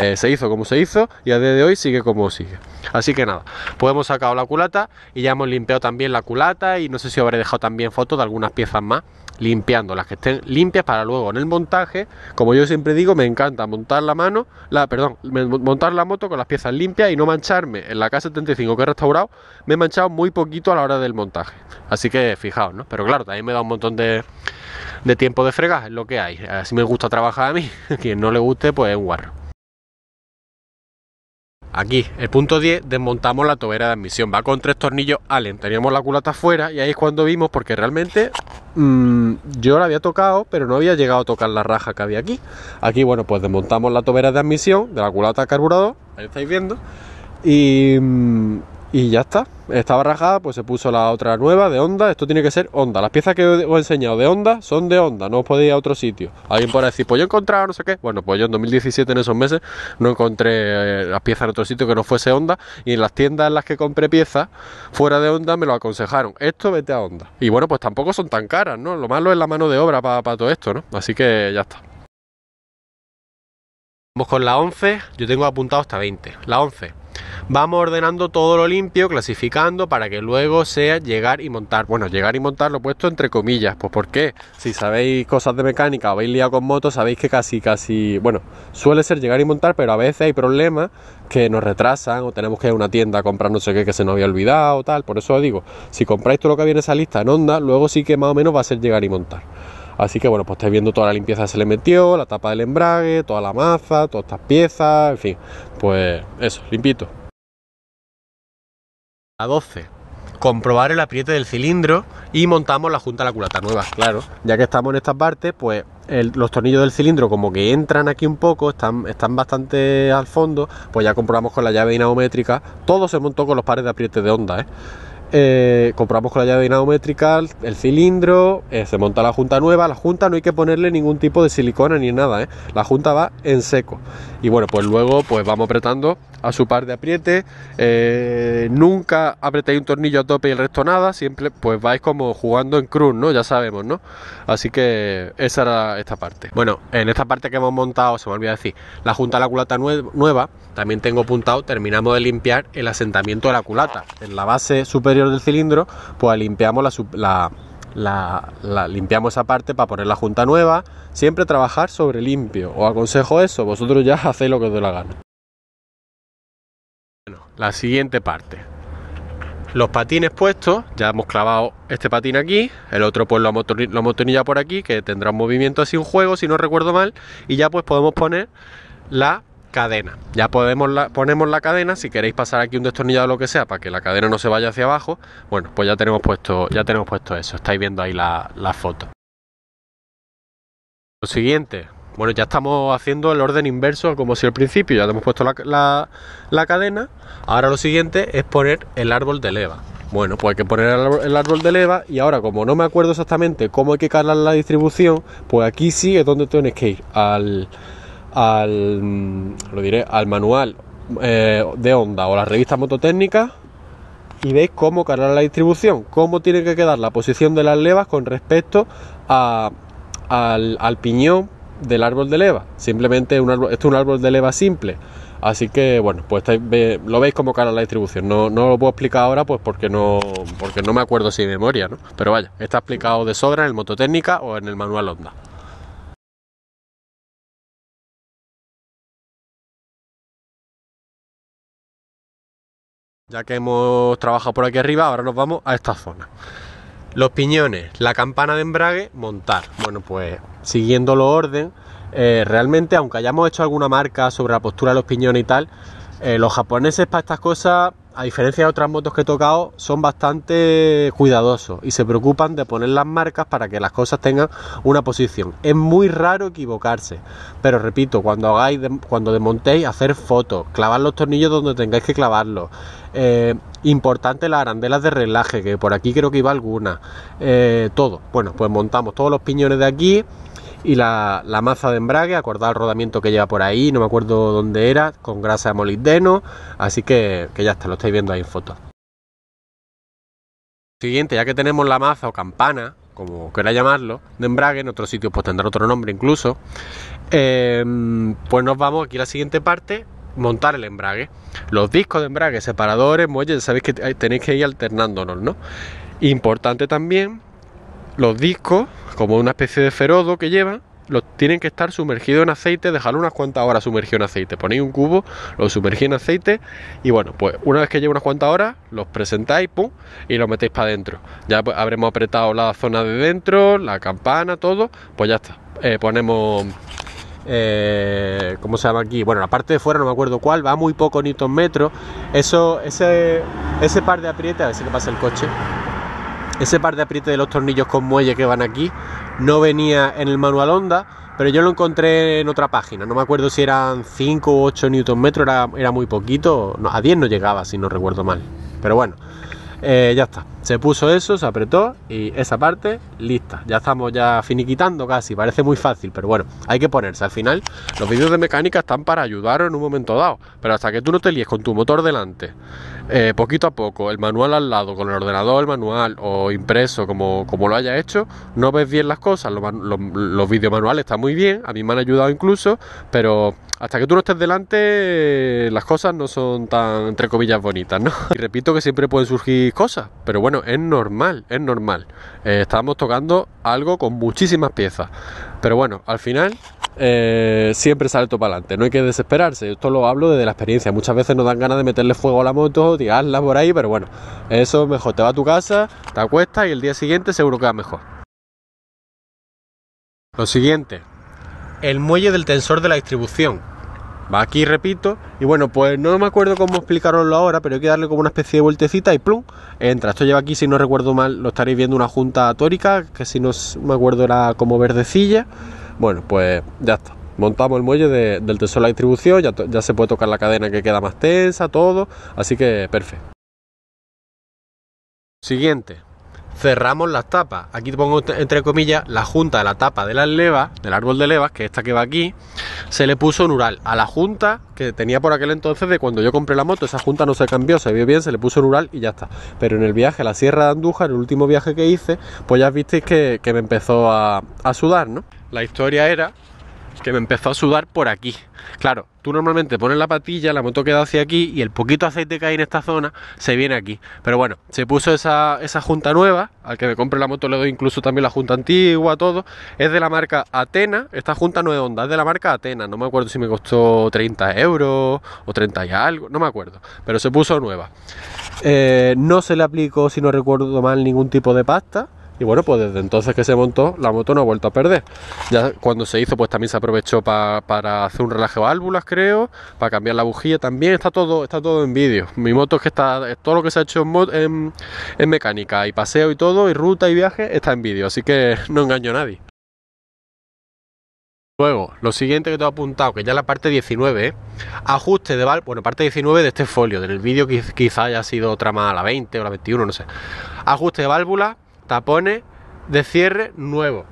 Eh, se hizo como se hizo y a día de hoy sigue como sigue. Así que nada, pues hemos sacado la culata y ya hemos limpiado también la culata y no sé si habré dejado también fotos de algunas piezas más limpiando, las que estén limpias para luego en el montaje, como yo siempre digo, me encanta montar la mano, la, perdón, montar la moto con las piezas limpias y no mancharme. En la K75 que he restaurado me he manchado muy poquito a la hora del montaje. Así que fijaos, ¿no? Pero claro, también me da un montón de, tiempo de fregar es lo que hay. Así me gusta trabajar a mí. Quien no le guste, pues es un guarro. Aquí, el punto 10, desmontamos la tobera de admisión. Va con tres tornillos Allen. Teníamos la culata afuera y ahí es cuando vimos, porque realmente mm, yo la había tocado, pero no había llegado a tocar la raja que había aquí. Aquí, bueno, pues desmontamos la tobera de admisión de la culata carburador. Ahí estáis viendo. Y, mm, y ya está. Estaba rajada, pues se puso la otra nueva de onda. Esto tiene que ser onda. Las piezas que os he enseñado de onda son de onda, no os podéis ir a otro sitio. Alguien podrá decir, pues yo he no sé qué. Bueno, pues yo en 2017, en esos meses, no encontré eh, las piezas en otro sitio que no fuese onda. Y en las tiendas en las que compré piezas fuera de onda, me lo aconsejaron. Esto vete a onda. Y bueno, pues tampoco son tan caras, ¿no? Lo malo es la mano de obra para todo esto, ¿no? Así que ya está. Vamos con la 11. Yo tengo apuntado hasta 20. La 11. Vamos ordenando todo lo limpio, clasificando para que luego sea llegar y montar. Bueno, llegar y montar lo he puesto entre comillas, pues porque Si sabéis cosas de mecánica o habéis liado con motos, sabéis que casi, casi, bueno, suele ser llegar y montar, pero a veces hay problemas que nos retrasan o tenemos que ir a una tienda a comprar no sé qué que se nos había olvidado o tal. Por eso os digo, si compráis todo lo que viene esa lista en onda, luego sí que más o menos va a ser llegar y montar. Así que bueno, pues estáis viendo toda la limpieza que se le metió, la tapa del embrague, toda la maza, todas estas piezas, en fin, pues eso, limpito. A 12. Comprobar el apriete del cilindro y montamos la junta a la culata nueva, claro. Ya que estamos en esta parte, pues los tornillos del cilindro como que entran aquí un poco, están, están bastante al fondo, pues ya comprobamos con la llave dinamométrica. Todo se montó con los pares de apriete de onda, ¿eh? Eh, compramos con la llave dinamométrica el cilindro, eh, se monta la junta nueva, la junta no hay que ponerle ningún tipo de silicona ni nada, ¿eh? la junta va en seco. Y bueno, pues luego pues vamos apretando a su par de apriete, nunca apretéis un tornillo a tope y el resto nada, siempre pues vais como jugando en cruz, ¿no? Ya sabemos, ¿no? Así que esa era esta parte. Bueno, en esta parte que hemos montado, se me olvida decir, la junta de la culata nueva, también tengo apuntado, terminamos de limpiar el asentamiento de la culata, en la base superior del cilindro, pues limpiamos la, limpiamos esa parte para poner la junta nueva. Siempre trabajar sobre limpio. Os aconsejo eso, vosotros ya hacéis lo que os dé la gana. Bueno, la siguiente parte. Los patines puestos, ya hemos clavado este patín aquí, el otro pues lo hemos ya por aquí, que tendrá un movimiento así, un juego, si no recuerdo mal, y ya pues podemos poner la cadena. Ya podemos ponemos la cadena, si queréis pasar aquí un destornillado o lo que sea para que la cadena no se vaya hacia abajo, bueno, pues ya tenemos puesto, ya tenemos puesto eso, estáis viendo ahí la, foto. Lo siguiente, bueno, ya estamos haciendo el orden inverso como si al principio ya hemos puesto la, cadena. Ahora lo siguiente es poner el árbol de leva. Bueno, pues hay que poner el, árbol de leva y ahora como no me acuerdo exactamente cómo hay que calar la distribución, pues aquí sí es donde tienes que ir al, al, lo diré, al manual eh, de Honda o la revista mototécnica y veis cómo cargar la distribución, cómo tiene que quedar la posición de las levas con respecto al, piñón del árbol de leva. Simplemente un árbol, esto es un árbol de leva simple. Así que bueno, pues lo veis como carga la distribución. No, no, lo puedo explicar ahora pues porque no, porque no me acuerdo si memoria, ¿no? Pero vaya, está explicado de sobra en el Mototécnica o en el manual Honda. Ya que hemos trabajado por aquí arriba, ahora nos vamos a esta zona. Los piñones, la campana de embrague, montar. Bueno, pues siguiendo lo orden, eh, realmente aunque hayamos hecho alguna marca sobre la postura de los piñones y tal, eh, los japoneses para estas cosas a diferencia de otras motos que he tocado, son bastante cuidadosos y se preocupan de poner las marcas para que las cosas tengan una posición. Es muy raro equivocarse, pero repito, cuando hagáis, cuando desmontéis, hacer fotos, clavar los tornillos donde tengáis que clavarlos. Eh, importante las arandelas de relaje, que por aquí creo que iba alguna. Eh, todo. Bueno, pues montamos todos los piñones de aquí y la, la, maza de embrague, acordar el rodamiento que lleva por ahí, no me acuerdo dónde era, con grasa de molibdeno, así que, ya está, lo estáis viendo ahí en foto. Siguiente, ya que tenemos la maza o campana, como queráis llamarlo, de embrague, en otros sitios pues tendrá otro nombre incluso, em, pues nos vamos aquí a la siguiente parte, montar el embrague. Los discos de embrague, separadores, muelles, sabéis que tenéis que ir alternándonos, ¿no? Importante también los discos, como una especie de ferodo que lleva tienen que estar sumergido en aceite, dejarlo unas cuantas horas sumergido en aceite. Ponéis un cubo, lo sumergís en aceite y bueno, pues una vez que lleve unas cuantas horas, los presentáis pum, y los metéis para adentro. Ya pues, habremos apretado la zona de dentro, la campana, todo, pues ya está. Eh, ponemos eh, ¿cómo se llama aquí? Bueno, la parte de fuera no me acuerdo cuál, va muy poco newton metro. Eso, ese, ese par de aprietas, a ver si le pasa el coche. Ese par de aprietes de los tornillos con muelle que van aquí no venía en el manual Honda, pero yo lo encontré en otra página. No me acuerdo si eran 5 o 8 Nm, era, muy poquito. a 10 no llegaba, si no recuerdo mal. Pero bueno, eh, ya está. Se puso eso, se apretó y esa parte lista. Ya estamos ya finiquitando casi. Parece muy fácil, pero bueno, hay que ponerse. Al final, los vídeos de mecánica están para ayudaros en un momento dado. Pero hasta que tú no te líes con tu motor delante, eh, poquito a poco, el manual al lado, con el ordenador, el manual o impreso, como, como lo haya hecho, no ves bien las cosas. Los, vídeos manuales está están muy bien, a mí me han ayudado incluso, pero hasta que tú no estés delante, las cosas no son tan, entre comillas, bonitas, ¿no? Y repito que siempre pueden surgir cosas, pero bueno, es normal, es normal. Eh, estamos tocando algo con muchísimas piezas, pero bueno, al final eh, siempre salto para adelante, no hay que desesperarse. Esto lo hablo desde la experiencia. Muchas veces nos dan ganas de meterle fuego a la moto, tirarla por ahí, pero bueno, eso mejor. Te va a tu casa, te acuestas y el día siguiente seguro que va mejor. Lo siguiente, el muelle del tensor de la distribución. Va aquí, repito, y bueno, pues no me acuerdo cómo explicaroslo ahora, pero hay que darle como una especie de vueltecita y plum, entra. Esto lleva aquí, si no recuerdo mal, lo estaréis viendo una junta tórica, que si no me acuerdo era como verdecilla bueno, pues ya está. Montamos el muelle del tesoro de la distribución, ya se puede tocar la cadena que queda más tensa, todo, así que perfecto. Siguiente, cerramos las tapas. Aquí te pongo entre comillas la junta de la tapa de las levas, del árbol de levas, que es esta que va aquí, se le puso un ural. A la junta que tenía por aquel entonces de cuando yo compré la moto, esa junta no se cambió, se vio bien, se le puso un ural y ya está. Pero en el viaje a la Sierra de Andújar, el último viaje que hice, pues ya visteis que, me empezó a, a sudar, ¿no? La historia era que me empezó a sudar por aquí. Claro, tú normalmente pones la patilla, la moto queda hacia aquí y el poquito aceite que hay en esta zona se viene aquí. Pero bueno, se puso esa, junta nueva, al que me compre la moto le doy incluso también la junta antigua, todo. Es de la marca Atena, esta junta no es es de la marca Atena, no me acuerdo si me costó 30 euros o 30 y algo, no me acuerdo, pero se puso nueva. Eh, no se le aplicó, si no recuerdo mal, ningún tipo de pasta y bueno, pues desde entonces que se montó, la moto no ha vuelto a perder. Ya cuando se hizo, pues también se aprovechó para hacer un relaje de válvulas, creo, para cambiar la bujía también. Está todo, está todo en vídeo. Mi moto es que está, todo lo que se ha hecho en, mecánica y paseo y todo, y ruta y viaje, está en vídeo. Así que no engaño a nadie. Luego, lo siguiente que te he apuntado, que ya la parte 19, ¿eh? ajuste de válvula bueno, parte 19 de este folio, del vídeo quizá haya sido otra más a la 20 o la 21, no sé. Ajuste de válvula tapones de cierre nuevo.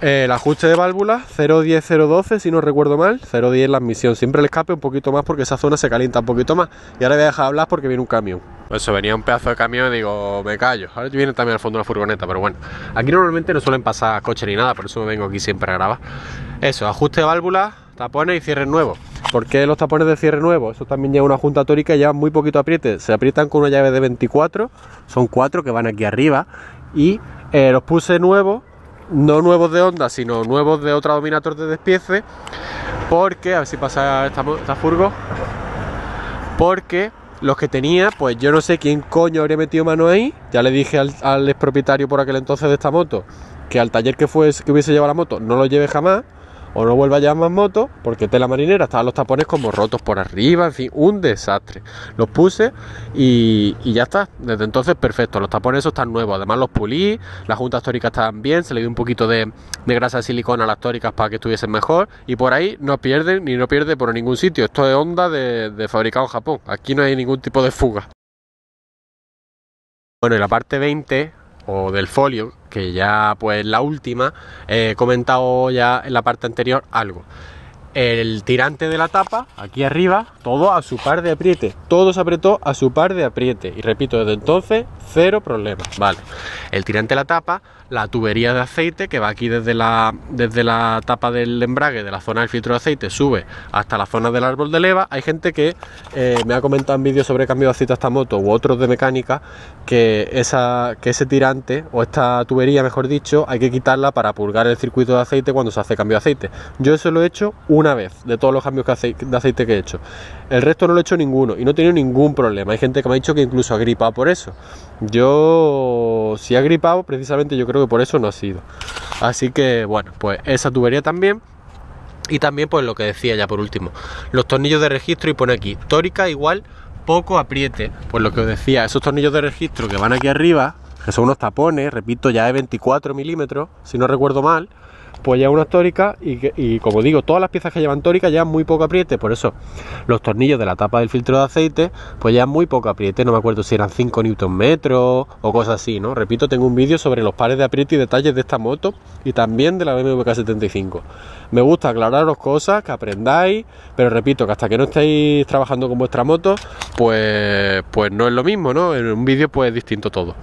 El ajuste de válvulas 010-012, si no recuerdo mal, 010 la admisión. Siempre el escape un poquito más porque esa zona se calienta un poquito más. Y ahora voy a dejar de hablar porque viene un camión. Pues eso, venía un pedazo de camión y digo, me callo. Ahora viene también al fondo una furgoneta, pero bueno. Aquí normalmente no suelen pasar coches ni nada, por eso me vengo aquí siempre a grabar. Eso, ajuste de válvulas, tapones y cierres nuevos. ¿Por qué los tapones de cierre nuevo? Eso también lleva una junta tórica y muy poquito apriete. Se aprietan con una llave de 24, son cuatro que van aquí arriba y eh, los puse nuevos, no nuevos de onda sino nuevos de otra Dominator de despiece, porque, a ver si pasa esta, furgo, porque los que tenía, pues yo no sé quién coño habría metido mano ahí, ya le dije al, al propietario por aquel entonces de esta moto, que al taller que, fue, que hubiese llevado la moto no lo lleve jamás, o no vuelva a llamar moto porque tela marinera, estaban los tapones como rotos por arriba, en fin, un desastre. Los puse y, ya está, desde entonces perfecto, los tapones esos están nuevos, además los pulí, las juntas tóricas estaban bien, se le dio un poquito de, grasa de silicona a las tóricas para que estuviesen mejor y por ahí no pierden ni no pierde por ningún sitio, esto es onda de, de fabricado en Japón, aquí no hay ningún tipo de fuga. Bueno, y la parte 20 o del folio, que ya pues la última, he comentado ya en la parte anterior algo. El tirante de la tapa, aquí arriba, todo a su par de apriete. Todo se apretó a su par de apriete. Y repito, desde entonces, cero problemas. Vale. El tirante de la tapa la tubería de aceite que va aquí desde la, desde la tapa del embrague, de la zona del filtro de aceite, sube hasta la zona del árbol de leva. Hay gente que eh, me ha comentado en vídeos sobre cambio de aceite a esta moto u otros de mecánica que, esa, que ese tirante o esta tubería, mejor dicho, hay que quitarla para purgar el circuito de aceite cuando se hace cambio de aceite. Yo eso lo he hecho una vez de todos los cambios de aceite que he hecho. El resto no lo he hecho ninguno y no he tenido ningún problema. Hay gente que me ha dicho que incluso ha gripado por eso. Yo, si ha gripado, precisamente yo creo que por eso no ha sido. Así que, bueno, pues esa tubería también. Y también, pues lo que decía ya por último, los tornillos de registro y pone aquí, tórica igual poco apriete. Pues lo que os decía, esos tornillos de registro que van aquí arriba, que son unos tapones, repito, ya de 24 milímetros, si no recuerdo mal, pues ya unas tóricas y, como digo, todas las piezas que llevan tórica llevan muy poco apriete, por eso los tornillos de la tapa del filtro de aceite pues ya muy poco apriete, no me acuerdo si eran 5 Nm o cosas así, ¿no? Repito, tengo un vídeo sobre los pares de apriete y detalles de esta moto y también de la BMW K75. Me gusta aclararos cosas, que aprendáis, pero repito, que hasta que no estéis trabajando con vuestra moto, pues, pues no es lo mismo, ¿no? En un vídeo pues es distinto todo.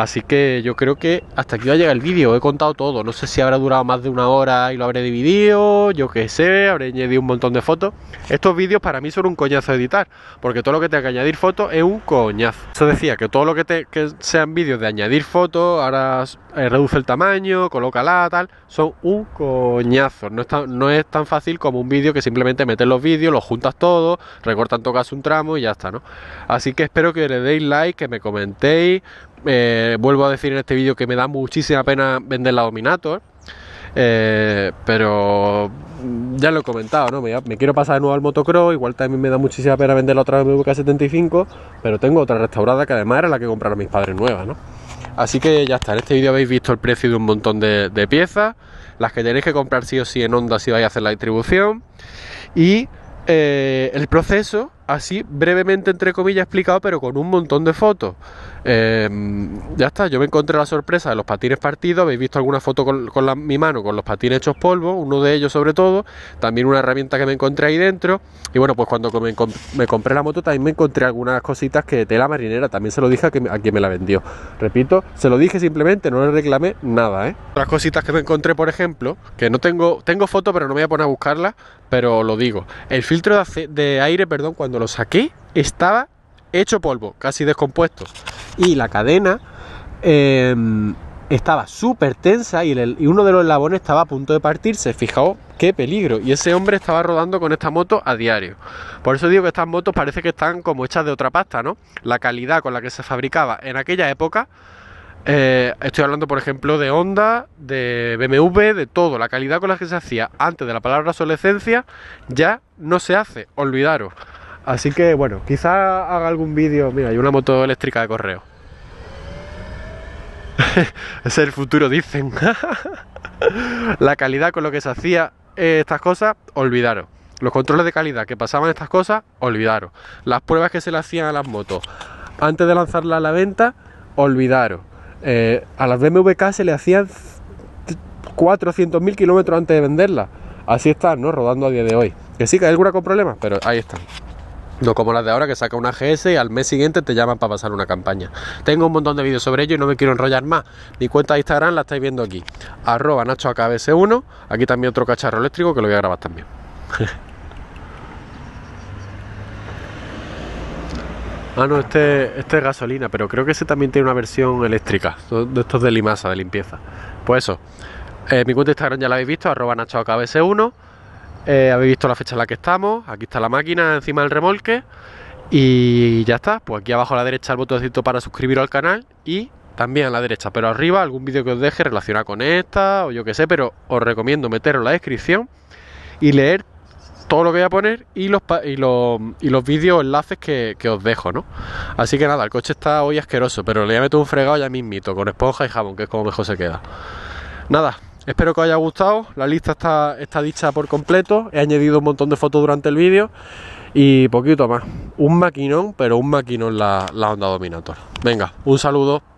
Así que yo creo que hasta aquí va a llegar el vídeo, he contado todo, no sé si habrá durado más de una hora y lo habré dividido, yo qué sé, habré añadido un montón de fotos. Estos vídeos para mí son un coñazo editar, porque todo lo que tenga que añadir fotos es un coñazo. Se decía que todo lo que, sean vídeos de añadir fotos, ahora eh, reduce el tamaño, colócala, tal, son un coñazo. No es tan, no es tan fácil como un vídeo que simplemente metes los vídeos, los juntas todos, recortan, tocas un tramo y ya está, ¿no? Así que espero que le deis like, que me comentéis, eh, vuelvo a decir en este vídeo que me da muchísima pena vender la Dominator. Eh, pero ya lo he comentado, ¿no? Me, quiero pasar de nuevo al motocross, igual también me da muchísima pena vender la otra BMW 75 pero tengo otra restaurada que además era la que compraron mis padres nuevas ¿no? Así que ya está, en este vídeo habéis visto el precio de un montón de, piezas, las que tenéis que comprar sí o sí en onda, si vais a hacer la distribución y eh, el proceso así brevemente entre comillas explicado, pero con un montón de fotos. Em, ya está, yo me encontré la sorpresa de los patines partidos, habéis visto alguna foto con, mi mano, con los patines hechos polvo, uno de ellos sobre todo, también una herramienta que me encontré ahí dentro, y bueno, pues cuando me, compré la moto también me encontré algunas cositas que tela marinera, también se lo dije a, quien me la vendió. Repito, se lo dije simplemente, no le reclamé nada, Otras ¿eh? cositas que me encontré, por ejemplo, que no tengo, tengo foto, pero no me voy a poner a buscarlas, pero lo digo. El filtro de, aire, perdón, cuando lo saqué, estaba hecho polvo, casi descompuesto. Y la cadena em, estaba súper tensa y, uno de los labones estaba a punto de partirse. Fijaos qué peligro. Y ese hombre estaba rodando con esta moto a diario. Por eso digo que estas motos parece que están como hechas de otra pasta, ¿no? La calidad con la que se fabricaba en aquella época eh, estoy hablando, por ejemplo, de Honda, de BMW, de todo. La calidad con la que se hacía antes de la palabra obsolescencia ya no se hace, olvidaros. Así que, bueno, quizás haga algún vídeo. Mira, hay una moto eléctrica de correo. es el futuro, dicen. la calidad con lo que se hacía eh, estas cosas, olvidaros. Los controles de calidad que pasaban estas cosas, olvidaros. Las pruebas que se le hacían a las motos antes de lanzarla a la venta, olvidaros. Eh, a las BMW se le hacían 400.000 kilómetros antes de venderla. Así están, ¿no? Rodando a día de hoy. Que sí, que hay alguna con problemas, pero ahí están. No como las de ahora que saca una GS y al mes siguiente te llaman para pasar una campaña. Tengo un montón de vídeos sobre ello y no me quiero enrollar más. Mi cuenta de Instagram la estáis viendo aquí. Arroba 1 Aquí también otro cacharro eléctrico que lo voy a grabar también. Ah, no, este, este, es gasolina, pero creo que ese también tiene una versión eléctrica, de estos de limasa, de limpieza. Pues eso, eh, mi cuenta de Instagram ya la habéis visto, arroba nachaocabs1, eh, habéis visto la fecha en la que estamos, aquí está la máquina encima del remolque y ya está, pues aquí abajo a la derecha el botoncito para suscribiros al canal y también a la derecha, pero arriba algún vídeo que os deje relacionado con esta o yo que sé, pero os recomiendo meterlo en la descripción y leer todo lo voy a poner y los, y los, vídeos enlaces que, os dejo, ¿no? Así que nada, el coche está hoy asqueroso, pero le voy a un fregado ya mismito, con esponja y jabón, que es como mejor se queda. Nada, espero que os haya gustado, la lista está, está dicha por completo, he añadido un montón de fotos durante el vídeo y poquito más. Un maquinón, pero un maquinón la, la Honda Dominator. Venga, un saludo.